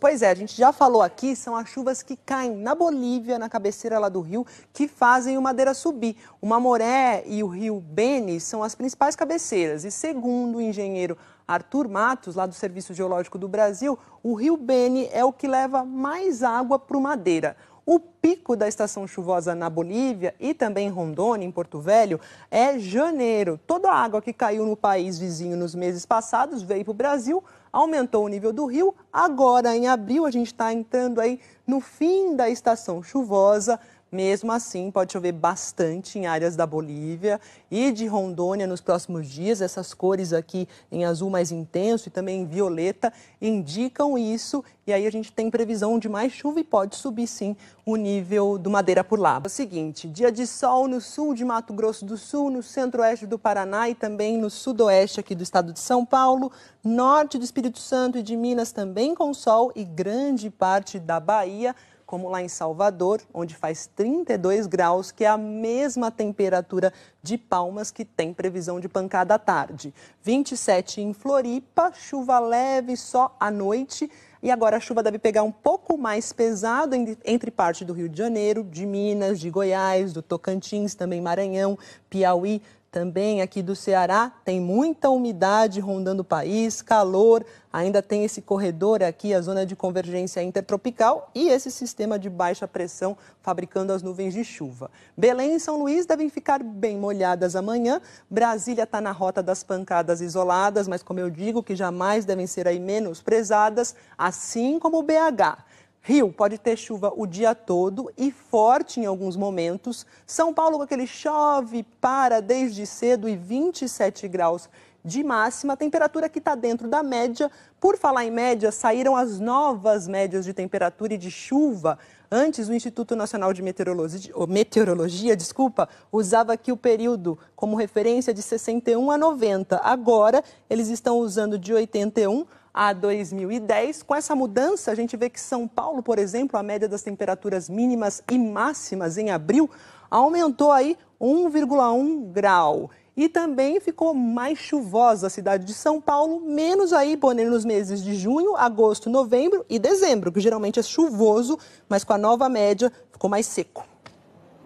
Pois é, a gente já falou aqui, são as chuvas que caem na Bolívia, na cabeceira lá do rio, que fazem o Madeira subir. O Mamoré e o rio Beni são as principais cabeceiras. E segundo o engenheiro Arthur Matos, lá do Serviço Geológico do Brasil, o rio Beni é o que leva mais água para o Madeira. O pico da estação chuvosa na Bolívia e também em Rondônia, em Porto Velho, é janeiro. Toda a água que caiu no país vizinho nos meses passados veio para o Brasil, aumentou o nível do rio. Agora, em abril, a gente está entrando aí no fim da estação chuvosa. Mesmo assim, pode chover bastante em áreas da Bolívia e de Rondônia nos próximos dias. Essas cores aqui em azul mais intenso e também em violeta indicam isso. E aí a gente tem previsão de mais chuva e pode subir sim o nível do madeira por lá. É o seguinte, dia de sol no sul de Mato Grosso do Sul, no centro-oeste do Paraná e também no sudoeste aqui do estado de São Paulo, norte do Espírito Santo e de Minas também com sol e grande parte da Bahia como lá em Salvador, onde faz 32 graus, que é a mesma temperatura de Palmas, que tem previsão de pancada à tarde. 27 em Floripa, chuva leve só à noite. E agora a chuva deve pegar um pouco mais pesado entre parte do Rio de Janeiro, de Minas, de Goiás, do Tocantins, também Maranhão, Piauí, também aqui do Ceará, tem muita umidade rondando o país, calor, ainda tem esse corredor aqui, a zona de convergência intertropical e esse sistema de baixa pressão fabricando as nuvens de chuva. Belém e São Luís devem ficar bem molhadas amanhã. Brasília está na rota das pancadas isoladas, mas como eu digo, que jamais devem ser aí menosprezadas, assim como o BH. Rio pode ter chuva o dia todo e forte em alguns momentos. São Paulo, com aquele chove, para desde cedo e 27 graus de máxima, temperatura que está dentro da média. Por falar em média, saíram as novas médias de temperatura e de chuva. Antes, o Instituto Nacional de Meteorologia, oh, Meteorologia desculpa, usava aqui o período como referência de 61 a 90. Agora, eles estão usando de 81 a 2010. Com essa mudança, a gente vê que São Paulo, por exemplo, a média das temperaturas mínimas e máximas em abril aumentou aí 1,1 grau. E também ficou mais chuvosa a cidade de São Paulo, menos aí, Bonner, nos meses de junho, agosto, novembro e dezembro, que geralmente é chuvoso, mas com a nova média ficou mais seco.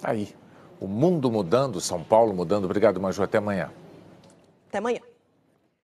Aí, o mundo mudando, São Paulo mudando. Obrigado, Maju. Até amanhã. Até amanhã.